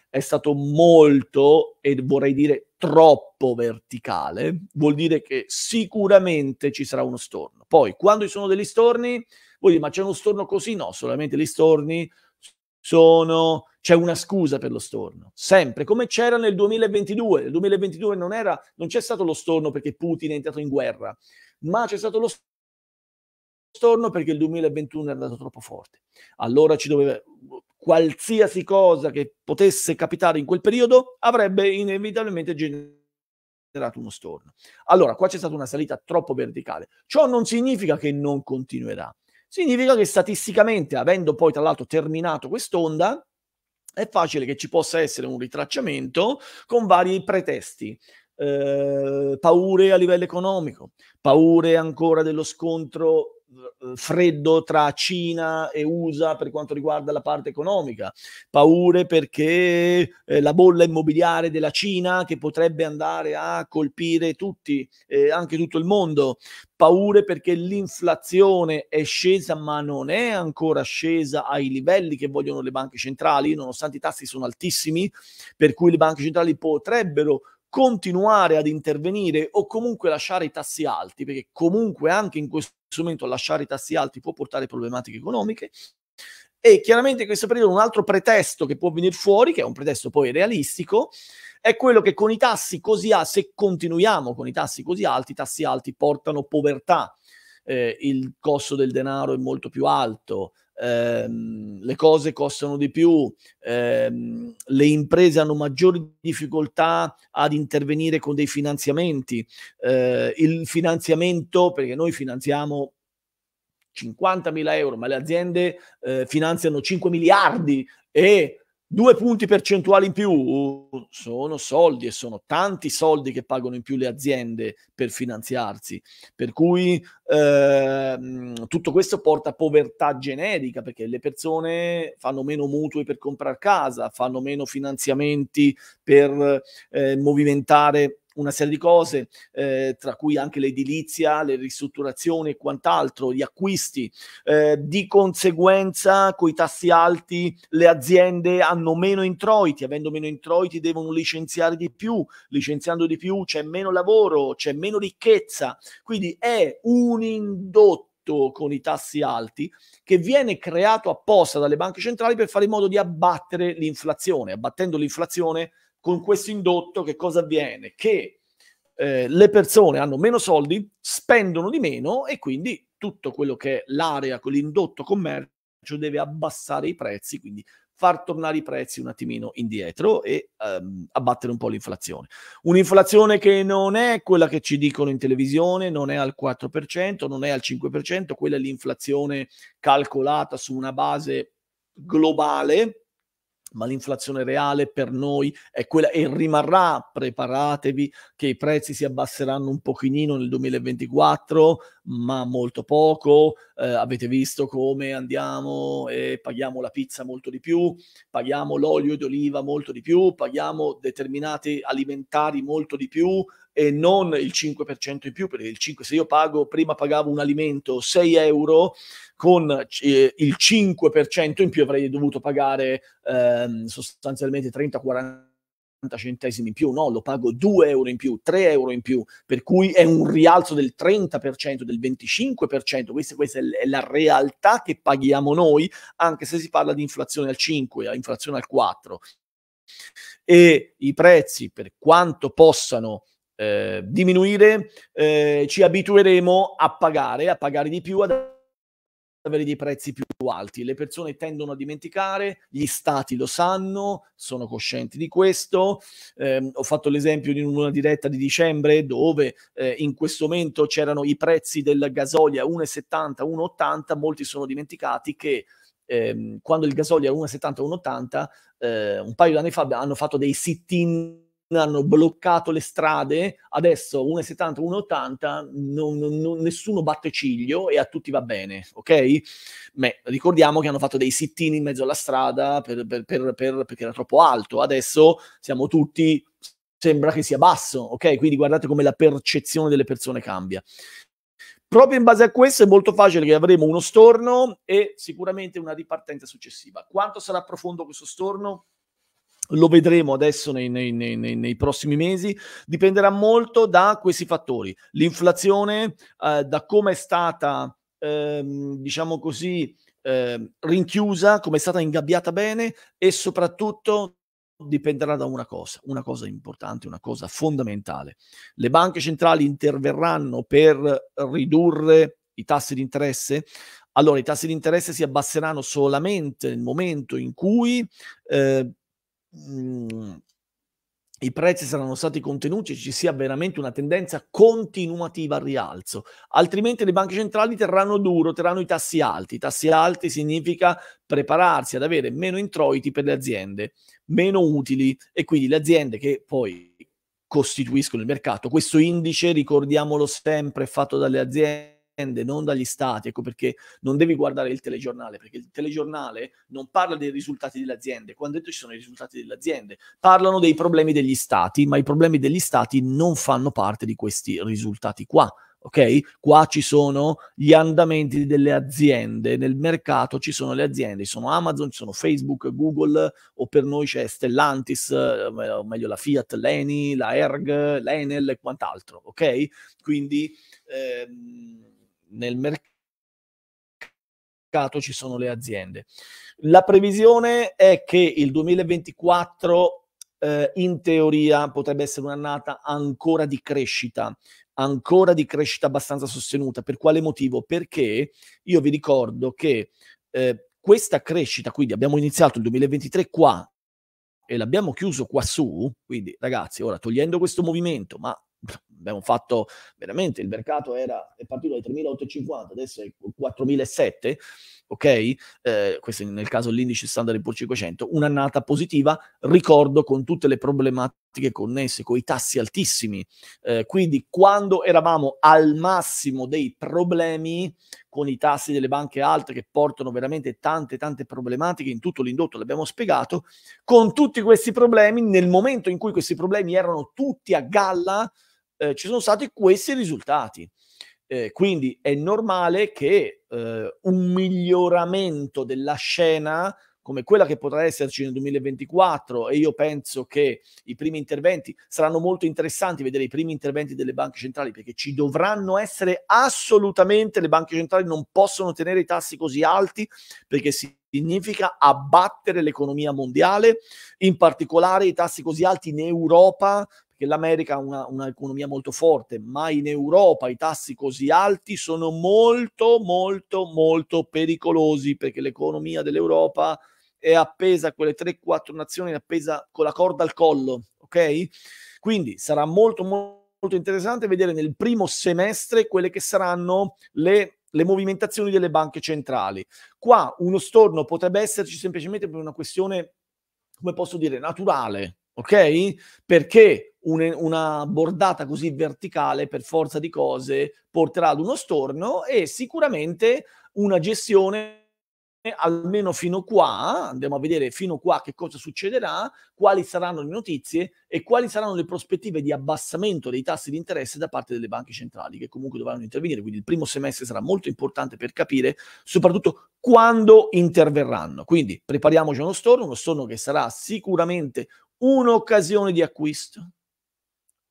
È stato molto, e vorrei dire troppo verticale, vuol dire che sicuramente ci sarà uno storno. Poi, quando ci sono degli storni, voi dite, ma c'è uno storno così? No, solamente gli storni sono, c'è una scusa per lo storno, sempre, come c'era nel 2022. Nel 2022 non, era, non c'è stato lo storno perché Putin è entrato in guerra, ma c'è stato lo storno perché il 2021 era andato troppo forte. Allora ci doveva, qualsiasi cosa che potesse capitare in quel periodo avrebbe inevitabilmente generato uno storno. Allora, qua c'è stata una salita troppo verticale. Ciò non significa che non continuerà significa che statisticamente, avendo poi tra l'altro terminato quest'onda, è facile che ci possa essere un ritracciamento con vari pretesti. Eh, paure a livello economico, paure ancora dello scontro freddo tra Cina e USA per quanto riguarda la parte economica, paure perché eh, la bolla immobiliare della Cina che potrebbe andare a colpire tutti, eh, anche tutto il mondo, paure perché l'inflazione è scesa ma non è ancora scesa ai livelli che vogliono le banche centrali, nonostante i tassi sono altissimi, per cui le banche centrali potrebbero continuare ad intervenire o comunque lasciare i tassi alti, perché comunque anche in questo momento lasciare i tassi alti può portare a problematiche economiche. E chiaramente in questo periodo un altro pretesto che può venire fuori, che è un pretesto poi realistico, è quello che con i tassi così alti, se continuiamo con i tassi così alti, i tassi alti portano povertà, eh, il costo del denaro è molto più alto, ehm, le cose costano di più, ehm, le imprese hanno maggiori difficoltà ad intervenire con dei finanziamenti, eh, il finanziamento, perché noi finanziamo 50 mila euro, ma le aziende eh, finanziano 5 miliardi e Due punti percentuali in più uh, sono soldi e sono tanti soldi che pagano in più le aziende per finanziarsi, per cui ehm, tutto questo porta a povertà generica perché le persone fanno meno mutui per comprare casa, fanno meno finanziamenti per eh, movimentare una serie di cose, eh, tra cui anche l'edilizia, le ristrutturazioni e quant'altro, gli acquisti. Eh, di conseguenza, con i tassi alti, le aziende hanno meno introiti, avendo meno introiti devono licenziare di più, licenziando di più c'è meno lavoro, c'è meno ricchezza. Quindi è un indotto con i tassi alti che viene creato apposta dalle banche centrali per fare in modo di abbattere l'inflazione. Abbattendo l'inflazione con questo indotto che cosa avviene? Che eh, le persone hanno meno soldi, spendono di meno e quindi tutto quello che è l'area, quell'indotto commercio deve abbassare i prezzi, quindi far tornare i prezzi un attimino indietro e ehm, abbattere un po' l'inflazione. Un'inflazione che non è quella che ci dicono in televisione, non è al 4%, non è al 5%, quella è l'inflazione calcolata su una base globale, ma l'inflazione reale per noi è quella e rimarrà, preparatevi che i prezzi si abbasseranno un pochino nel 2024, ma molto poco, eh, avete visto come andiamo e paghiamo la pizza molto di più, paghiamo l'olio d'oliva molto di più, paghiamo determinati alimentari molto di più, e non il 5% in più, perché il 5, se io pago, prima pagavo un alimento 6 euro, con eh, il 5% in più avrei dovuto pagare ehm, sostanzialmente 30-40 centesimi in più, no, lo pago 2 euro in più, 3 euro in più, per cui è un rialzo del 30%, del 25%, questa, questa è la realtà che paghiamo noi, anche se si parla di inflazione al 5, inflazione al 4. E i prezzi, per quanto possano eh, diminuire, eh, ci abitueremo a pagare, a pagare di più, ad avere dei prezzi più alti. Le persone tendono a dimenticare, gli stati lo sanno, sono coscienti di questo. Eh, ho fatto l'esempio di una diretta di dicembre dove eh, in questo momento c'erano i prezzi del gasolio a 1,70, 1,80, molti sono dimenticati che ehm, quando il gasolio era 1,70, 1,80, eh, un paio di anni fa hanno fatto dei sit-in hanno bloccato le strade, adesso 1,70, 1,80, non, non, nessuno batte ciglio e a tutti va bene, ok? Beh, ricordiamo che hanno fatto dei sittini in mezzo alla strada per, per, per, perché era troppo alto, adesso siamo tutti, sembra che sia basso, ok? Quindi guardate come la percezione delle persone cambia. Proprio in base a questo è molto facile che avremo uno storno e sicuramente una ripartenza successiva. Quanto sarà profondo questo storno? lo vedremo adesso nei, nei, nei, nei, prossimi mesi, dipenderà molto da questi fattori, l'inflazione, eh, da come è stata, ehm, diciamo così, eh, rinchiusa, come è stata ingabbiata bene e soprattutto dipenderà da una cosa, una cosa importante, una cosa fondamentale. Le banche centrali interverranno per ridurre i tassi di interesse? Allora, i tassi di interesse si abbasseranno solamente nel momento in cui... Eh, mh, mhmm, i prezzi saranno stati contenuti e ci sia veramente una tendenza continuativa al rialzo. Altrimenti le banche centrali terranno duro, terranno i tassi alti. I tassi alti significa prepararsi ad avere meno introiti per le aziende, meno utili e quindi le aziende che poi costituiscono il mercato. Questo indice, ricordiamolo sempre, è fatto dalle aziende non dagli stati, ecco perché non devi guardare il telegiornale, perché il telegiornale non parla dei risultati delle aziende, quando detto ci sono i risultati delle aziende, parlano dei problemi degli stati, ma i problemi degli stati non fanno parte di questi risultati qua. Ok? Qua ci sono gli andamenti delle aziende, nel mercato ci sono le aziende, ci sono Amazon, ci sono Facebook, Google, o per noi c'è Stellantis, eh, o meglio la Fiat, l'Eni, la Erg, l'Enel e quant'altro. Ok? Quindi ehm, nel mercato ci sono le aziende. La previsione è che il 2024 eh, in teoria potrebbe essere un'annata ancora di crescita, ancora di crescita abbastanza sostenuta. Per quale motivo? Perché io vi ricordo che eh, questa crescita, quindi abbiamo iniziato il 2023 qua e l'abbiamo chiuso qua su, quindi ragazzi, ora togliendo questo movimento, ma abbiamo fatto veramente, il mercato era, è partito dai 3.850, adesso è 4.700 ok? Eh, questo nel caso l'indice standard pur 500, un'annata positiva, ricordo con tutte le problematiche connesse, con i tassi altissimi. Eh, quindi quando eravamo al massimo dei problemi con i tassi delle banche alte che portano veramente tante tante problematiche in tutto l'indotto, l'abbiamo spiegato, con tutti questi problemi, nel momento in cui questi problemi erano tutti a galla, eh, ci sono stati questi risultati. Eh, quindi è normale che eh, un miglioramento della scena come quella che potrà esserci nel 2024 e io penso che i primi interventi saranno molto interessanti vedere i primi interventi delle banche centrali perché ci dovranno essere assolutamente le banche centrali non possono tenere i tassi così alti perché significa abbattere l'economia mondiale, in particolare i tassi così alti in Europa che l'America ha una, un'economia molto forte, ma in Europa i tassi così alti sono molto, molto, molto pericolosi perché l'economia dell'Europa è appesa a quelle 3-4 nazioni, appesa con la corda al collo, ok? Quindi sarà molto, molto interessante vedere nel primo semestre quelle che saranno le le movimentazioni delle banche centrali. Qua uno storno potrebbe esserci semplicemente per una questione, come posso dire, naturale, ok? Perché un, una bordata così verticale per forza di cose porterà ad uno storno e sicuramente una gestione almeno fino qua, andiamo a vedere fino qua che cosa succederà, quali saranno le notizie e quali saranno le prospettive di abbassamento dei tassi di interesse da parte delle banche centrali che comunque dovranno intervenire, quindi il primo semestre sarà molto importante per capire soprattutto quando interverranno. Quindi prepariamoci a uno storno, uno storno che sarà sicuramente un'occasione di acquisto.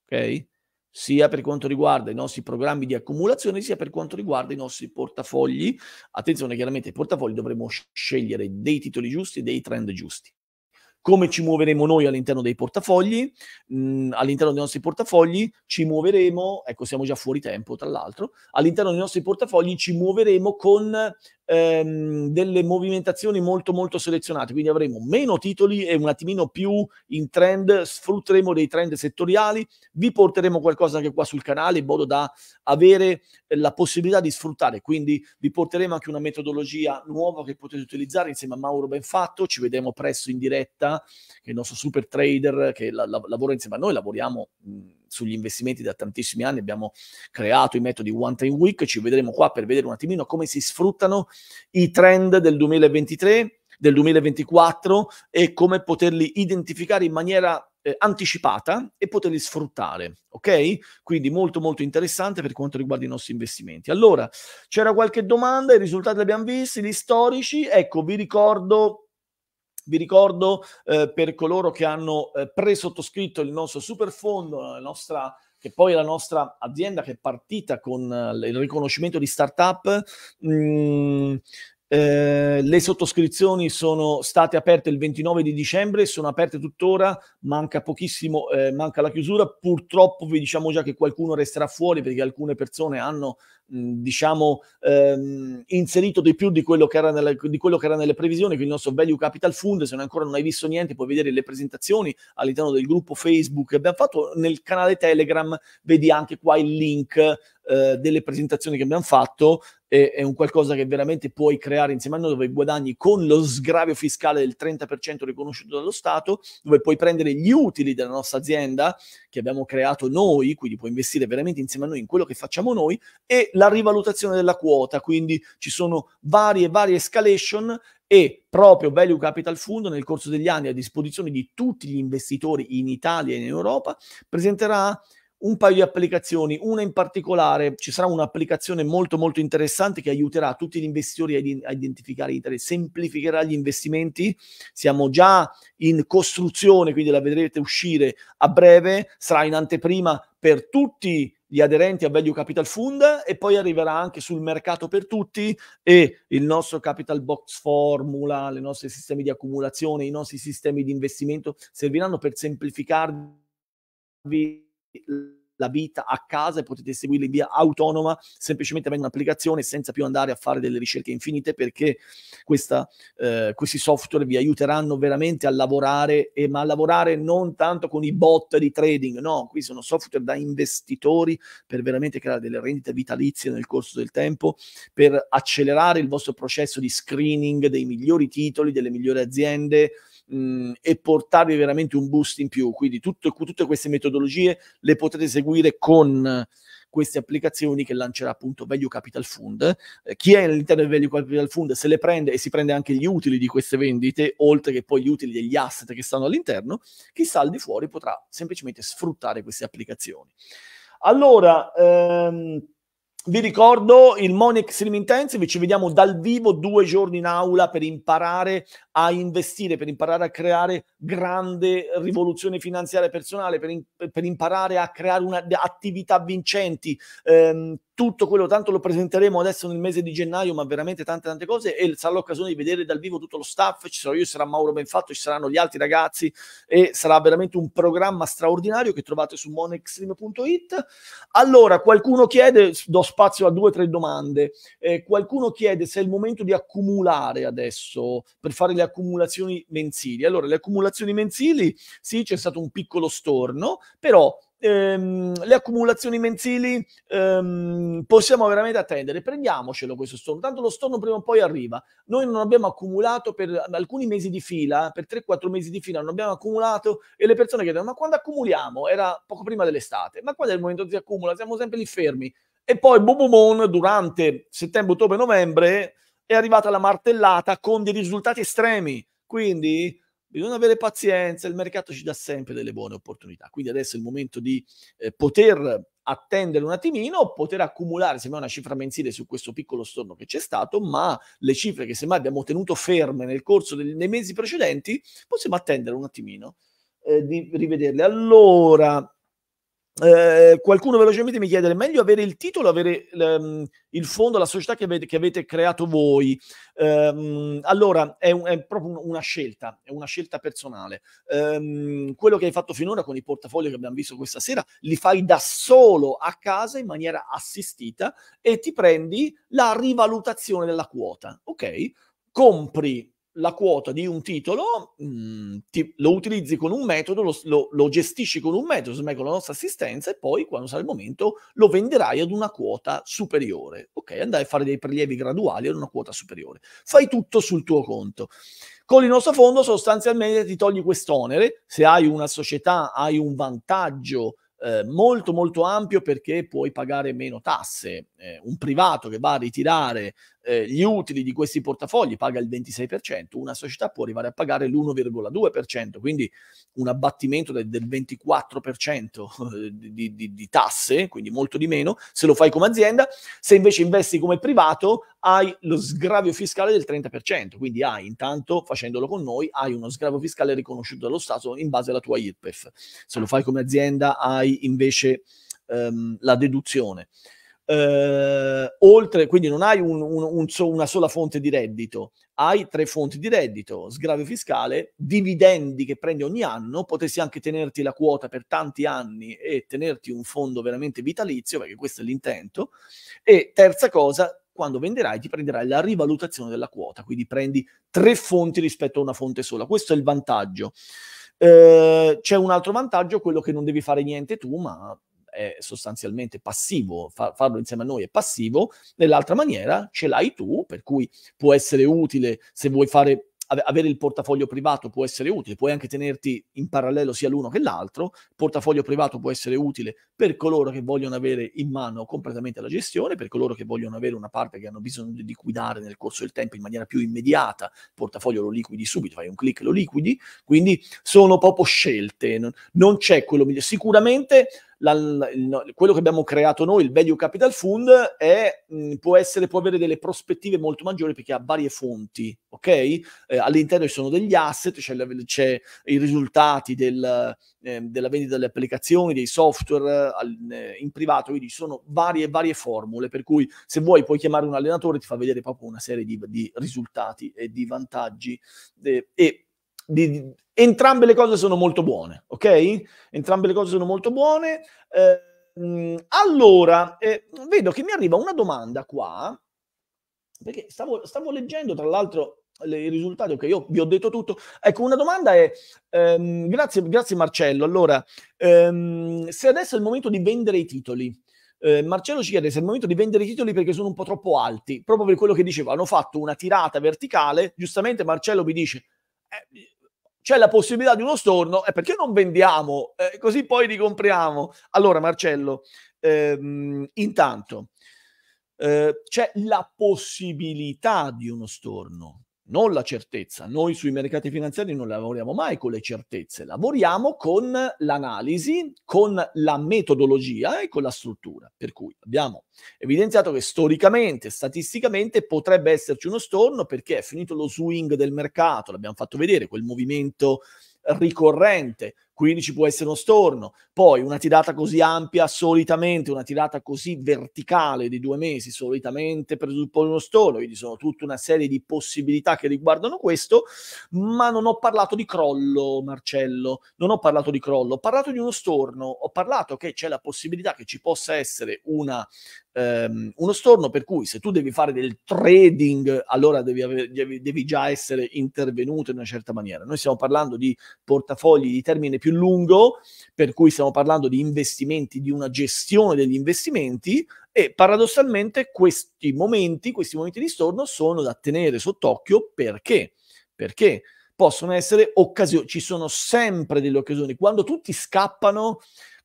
Ok? sia per quanto riguarda i nostri programmi di accumulazione, sia per quanto riguarda i nostri portafogli. Attenzione, chiaramente, i portafogli dovremo scegliere dei titoli giusti, dei trend giusti. Come ci muoveremo noi all'interno dei portafogli? Mm, all'interno dei nostri portafogli ci muoveremo, ecco siamo già fuori tempo tra l'altro, all'interno dei nostri portafogli ci muoveremo con ehm, delle movimentazioni molto molto selezionate, quindi avremo meno titoli e un attimino più in trend, sfrutteremo dei trend settoriali, vi porteremo qualcosa anche qua sul canale in modo da avere la possibilità di sfruttare, quindi vi porteremo anche una metodologia nuova che potete utilizzare insieme a Mauro Benfatto, ci vediamo presto in diretta, che è il nostro super trader che la, la, lavora insieme a noi, lavoriamo... Mh, sugli investimenti da tantissimi anni, abbiamo creato i metodi One Time Week, ci vedremo qua per vedere un attimino come si sfruttano i trend del 2023 del 2024 e come poterli identificare in maniera eh, anticipata e poterli sfruttare, ok? Quindi molto molto interessante per quanto riguarda i nostri investimenti. Allora, c'era qualche domanda, i risultati li abbiamo visti, gli storici, ecco, vi ricordo vi ricordo eh, per coloro che hanno eh, pre-sottoscritto il nostro superfondo, la nostra che poi è la nostra azienda che è partita con eh, il riconoscimento di startup, mh, mm, eh, le sottoscrizioni sono state aperte il 29 di dicembre, sono aperte tuttora, manca pochissimo, eh, manca la chiusura. Purtroppo vi diciamo già che qualcuno resterà fuori perché alcune persone hanno mh, diciamo, ehm, inserito di più di quello, nelle, di quello, che era nelle previsioni, quindi il nostro Value Capital Fund, se ancora non hai visto niente puoi vedere le presentazioni all'interno del gruppo Facebook che abbiamo fatto, nel canale Telegram vedi anche qua il link eh, delle presentazioni che abbiamo fatto è, è un qualcosa che veramente puoi creare insieme a noi, dove guadagni con lo sgravio fiscale del 30% riconosciuto dallo Stato, dove puoi prendere gli utili della nostra azienda che abbiamo creato noi, quindi puoi investire veramente insieme a noi in quello che facciamo noi, e la rivalutazione della quota, quindi ci sono varie, varie escalation e proprio Value Capital Fund nel corso degli anni a disposizione di tutti gli investitori in Italia e in Europa presenterà un paio di applicazioni, una in particolare, ci sarà un'applicazione molto molto interessante che aiuterà tutti gli investitori a, id- a identificare ITER, semplificherà gli investimenti, siamo già in costruzione, quindi la vedrete uscire a breve, sarà in anteprima per tutti gli aderenti a Value Capital Fund e poi arriverà anche sul mercato per tutti e il nostro Capital Box Formula, i nostri sistemi di accumulazione, i nostri sistemi di investimento serviranno per semplificarvi la vita a casa e potete seguirli in via autonoma semplicemente avendo un'applicazione senza più andare a fare delle ricerche infinite perché questa, eh, questi software vi aiuteranno veramente a lavorare e, ma a lavorare non tanto con i bot di trading no, qui sono software da investitori per veramente creare delle rendite vitalizie nel corso del tempo per accelerare il vostro processo di screening dei migliori titoli, delle migliori aziende mh, e portarvi veramente un boost in più. Quindi tutto, tutte queste metodologie le potete seguire con queste applicazioni che lancerà appunto Value Capital Fund. Eh, chi è all'interno del Value Capital Fund se le prende e si prende anche gli utili di queste vendite, oltre che poi gli utili degli asset che stanno all'interno, chi sta al di fuori potrà semplicemente sfruttare queste applicazioni. Allora, ehm, vi ricordo il Money Extreme Intensive, ci vediamo dal vivo due giorni in aula per imparare a investire, per imparare a creare grande rivoluzione finanziaria personale, per, in, per imparare a creare una, attività vincenti, ehm, tutto quello, tanto lo presenteremo adesso nel mese di gennaio, ma veramente tante tante cose e sarà l'occasione di vedere dal vivo tutto lo staff, ci sarò io, sarà Mauro Benfatto, ci saranno gli altri ragazzi e sarà veramente un programma straordinario che trovate su monextreme.it. Allora, qualcuno chiede, do spazio a due o tre domande. Eh, qualcuno chiede se è il momento di accumulare adesso per fare le accumulazioni mensili. Allora, le accumulazioni mensili, sì, c'è stato un piccolo storno, però Ehm, le accumulazioni mensili ehm, possiamo veramente attendere. Prendiamocelo questo storno, tanto lo storno prima o poi arriva. Noi non abbiamo accumulato per alcuni mesi di fila, eh, per 3-4 mesi di fila non abbiamo accumulato e le persone chiedono ma quando accumuliamo? Era poco prima dell'estate, ma quando è il momento di accumula? Siamo sempre lì fermi. E poi boom, boom durante settembre, ottobre, novembre è arrivata la martellata con dei risultati estremi. Quindi bisogna avere pazienza, il mercato ci dà sempre delle buone opportunità. Quindi adesso è il momento di eh, poter attendere un attimino, poter accumulare semmai una cifra mensile su questo piccolo storno che c'è stato, ma le cifre che semmai abbiamo tenuto ferme nel corso dei, mesi precedenti, possiamo attendere un attimino eh, di rivederle. Allora, eh, qualcuno velocemente mi chiede: è meglio avere il titolo, avere um, il fondo, la società che avete, che avete creato voi? Um, allora è, un, è, proprio una scelta, è una scelta personale. Um, quello che hai fatto finora con i portafogli che abbiamo visto questa sera, li fai da solo a casa in maniera assistita e ti prendi la rivalutazione della quota. Ok, compri la quota di un titolo, mh, mm, ti, lo utilizzi con un metodo, lo, lo, lo gestisci con un metodo, semmai con la nostra assistenza, e poi quando sarà il momento lo venderai ad una quota superiore. Ok, andai a fare dei prelievi graduali ad una quota superiore. Fai tutto sul tuo conto. Con il nostro fondo sostanzialmente ti togli quest'onere, se hai una società, hai un vantaggio eh, molto molto ampio perché puoi pagare meno tasse. Eh, un privato che va a ritirare eh, gli utili di questi portafogli paga il 26%, una società può arrivare a pagare l'1,2%, quindi un abbattimento del, del 24% eh, di, di, di tasse, quindi molto di meno, se lo fai come azienda. Se invece investi come privato hai lo sgravio fiscale del 30%, quindi hai intanto facendolo con noi hai uno sgravio fiscale riconosciuto dallo Stato in base alla tua IRPEF. Se lo fai come azienda hai invece ehm, la deduzione. Eh, oltre, quindi non hai un, un, un una sola fonte di reddito, hai tre fonti di reddito, sgravio fiscale, dividendi che prendi ogni anno, potresti anche tenerti la quota per tanti anni e tenerti un fondo veramente vitalizio, perché questo è l'intento, e terza cosa, quando venderai ti prenderai la rivalutazione della quota, quindi prendi tre fonti rispetto a una fonte sola. Questo è il vantaggio. Eh, c'è un altro vantaggio, quello che non devi fare niente tu, ma è sostanzialmente passivo, fa- farlo insieme a noi è passivo, nell'altra maniera ce l'hai tu, per cui può essere utile se vuoi fare avere il portafoglio privato può essere utile, puoi anche tenerti in parallelo sia l'uno che l'altro, il portafoglio privato può essere utile per coloro che vogliono avere in mano completamente la gestione, per coloro che vogliono avere una parte che hanno bisogno di liquidare nel corso del tempo in maniera più immediata, il portafoglio lo liquidi subito, fai un clic e lo liquidi, quindi sono proprio scelte, non, c'è quello migliore. Sicuramente la, il, quello che abbiamo creato noi, il Value Capital Fund, è, mh, mm, può, essere, può avere delle prospettive molto maggiori perché ha varie fonti, ok? Eh, all'interno ci sono degli asset, c'è, c'è i risultati del, eh, della vendita delle applicazioni, dei software al, eh, in privato, quindi ci sono varie, varie formule, per cui se vuoi puoi chiamare un allenatore, ti fa vedere proprio una serie di, di risultati e di vantaggi. Eh, e di, entrambe le cose sono molto buone, ok? Entrambe le cose sono molto buone. Eh, mm, allora, eh, vedo che mi arriva una domanda qua, perché stavo, stavo leggendo tra l'altro i risultati, ok, io vi ho detto tutto. Ecco, una domanda è, ehm, grazie, grazie Marcello, allora, ehm, se adesso è il momento di vendere i titoli, eh, Marcello ci chiede se è il momento di vendere i titoli perché sono un po' troppo alti, proprio per quello che diceva, hanno fatto una tirata verticale, giustamente Marcello mi dice eh, c'è la possibilità di uno storno, eh, perché non vendiamo? Eh, così poi ricompriamo. Allora, Marcello, ehm, intanto eh, c'è la possibilità di uno storno non la certezza. Noi sui mercati finanziari non lavoriamo mai con le certezze, lavoriamo con l'analisi, con la metodologia e con la struttura. Per cui abbiamo evidenziato che storicamente, statisticamente potrebbe esserci uno storno perché è finito lo swing del mercato, l'abbiamo fatto vedere, quel movimento ricorrente, quindi ci può essere uno storno. Poi una tirata così ampia, solitamente, una tirata così verticale di due mesi, solitamente presuppone uno storno, quindi sono tutta una serie di possibilità che riguardano questo, ma non ho parlato di crollo, Marcello, non ho parlato di crollo, ho parlato di uno storno, ho parlato che c'è la possibilità che ci possa essere una ehm, uno storno per cui se tu devi fare del trading allora devi, ave- devi, già essere intervenuto in una certa maniera. Noi stiamo parlando di portafogli di termine più lungo, per cui stiamo parlando di investimenti, di una gestione degli investimenti e paradossalmente questi momenti, questi momenti di storno sono da tenere sott'occhio perché? Perché possono essere occasioni, ci sono sempre delle occasioni, quando tutti scappano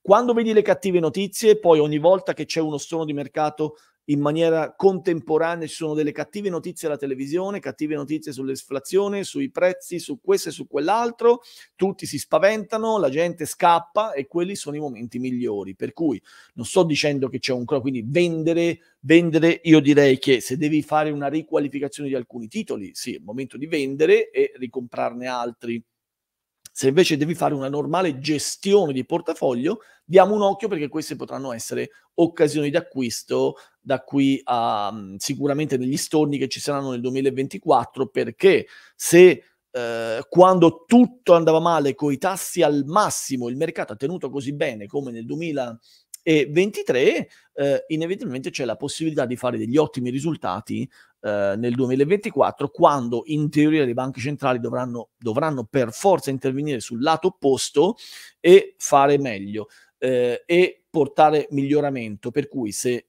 quando vedi le cattive notizie, poi ogni volta che c'è uno stono di mercato in maniera contemporanea ci sono delle cattive notizie alla televisione, cattive notizie sull'esflazione, sui prezzi, su questo e su quell'altro, tutti si spaventano, la gente scappa e quelli sono i momenti migliori. Per cui non sto dicendo che c'è un crollo, quindi vendere, vendere, io direi che se devi fare una riqualificazione di alcuni titoli, sì, è il momento di vendere e ricomprarne altri. Se invece devi fare una normale gestione di portafoglio, diamo un occhio perché queste potranno essere occasioni d'acquisto da qui a mm, sicuramente negli storni che ci saranno nel 2024 perché se eh, quando tutto andava male con i tassi al massimo il mercato ha tenuto così bene come nel 2000 e 23 eh, inevitabilmente c'è la possibilità di fare degli ottimi risultati eh, nel 2024 quando in teoria le banche centrali dovranno, dovranno per forza intervenire sul lato opposto e fare meglio eh, e portare miglioramento per cui se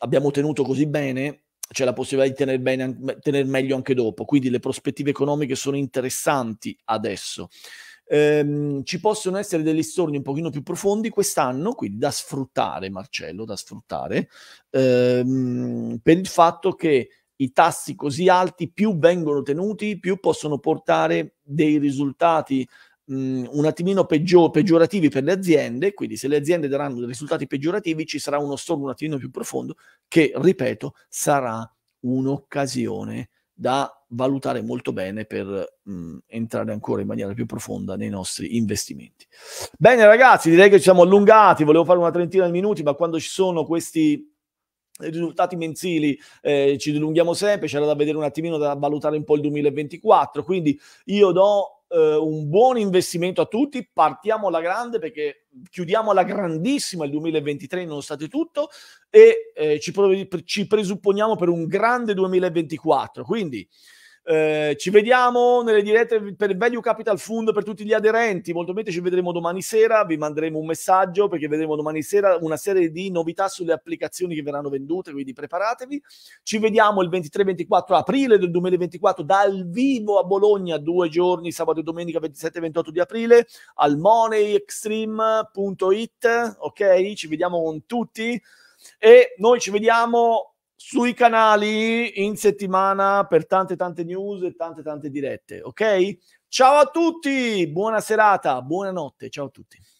abbiamo tenuto così bene c'è la possibilità di tenere, bene, tenere meglio anche dopo quindi le prospettive economiche sono interessanti adesso Ehm, ci possono essere degli storni un pochino più profondi quest'anno, quindi da sfruttare, Marcello, da sfruttare, ehm, per il fatto che i tassi così alti più vengono tenuti, più possono portare dei risultati mh, un attimino peggio- peggiorativi per le aziende, quindi se le aziende daranno dei risultati peggiorativi ci sarà uno storno un attimino più profondo che, ripeto, sarà un'occasione da valutare molto bene per mh, mhmm, entrare ancora in maniera più profonda nei nostri investimenti. Bene ragazzi, direi che ci siamo allungati, volevo fare una trentina di minuti, ma quando ci sono questi risultati mensili eh, ci dilunghiamo sempre, c'era da vedere un attimino, da valutare un po' il 2024, quindi io do eh, un buon investimento a tutti, partiamo alla grande perché chiudiamo alla grandissima il 2023 nonostante tutto e eh, ci, prov- ci presupponiamo per un grande 2024, quindi eh, ci vediamo nelle dirette per Value Capital Fund per tutti gli aderenti. Molto bene, ci vedremo domani sera. Vi manderemo un messaggio perché vedremo domani sera una serie di novità sulle applicazioni che verranno vendute. Quindi preparatevi. Ci vediamo il 23-24 aprile del 2024 dal vivo a Bologna, due giorni, sabato e domenica 27-28 di aprile, al moneyextreme.it. Ok, ci vediamo con tutti. E noi ci vediamo sui canali in settimana per tante tante news e tante tante dirette, ok? Ciao a tutti, buona serata, buonanotte, ciao a tutti.